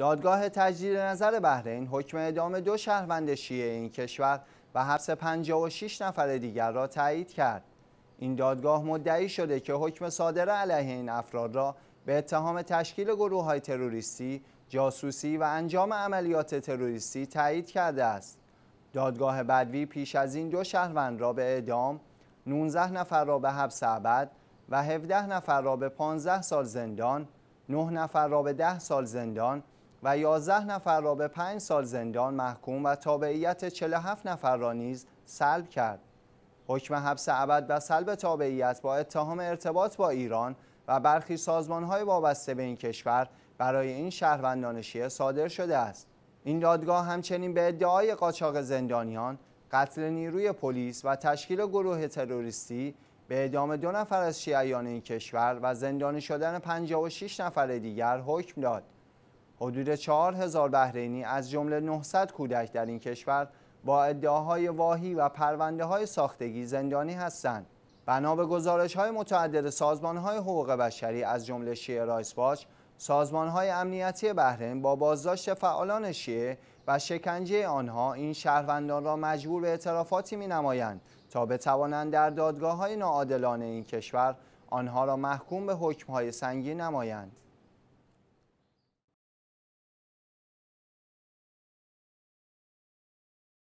دادگاه تجدید نظر بحرین حکم اعدام دو شهروند شیعه این کشور و حبس 56 نفر دیگر را تایید کرد. این دادگاه مدعی شده که حکم صادر علیه این افراد را به اتهام تشکیل گروه های تروریستی، جاسوسی و انجام عملیات تروریستی تایید کرده است. دادگاه بدوی پیش از این دو شهروند را به اعدام، 19 نفر را به حبس ابد و 17 نفر را به 15 سال زندان، 9 نفر را به 10 سال زندان و 11 نفر را به 5 سال زندان محکوم و تابعیت 47 نفر را نیز سلب کرد. حکم حبس ابد و سلب تابعیت با اتهام ارتباط با ایران و برخی سازمانهای وابسته به این کشور برای این شهروندان شیعه صادر شده است. این دادگاه همچنین به ادعای قاچاق زندانیان، قتل نیروی پلیس و تشکیل گروه تروریستی به اعدام دو نفر از شیعیان این کشور و زندانی شدن 56 نفر دیگر حکم داد. حدود 4000 بهرینی از جمله 900 کودک در این کشور با ادعاهای واهی و پرونده های ساختگی زندانی هستند. بنا به گزارش های متعدد سازمان های حقوق بشری از جمله شیعه رایس باش، سازمان های امنیتی بحرین با بازداشت فعالان شیعه و شکنجه آنها این شهروندان را مجبور به اعترافاتی می نمایند تا بتوانند در دادگاه های ناعادلانه این کشور آنها را محکوم به حکم های سنگین نمایند.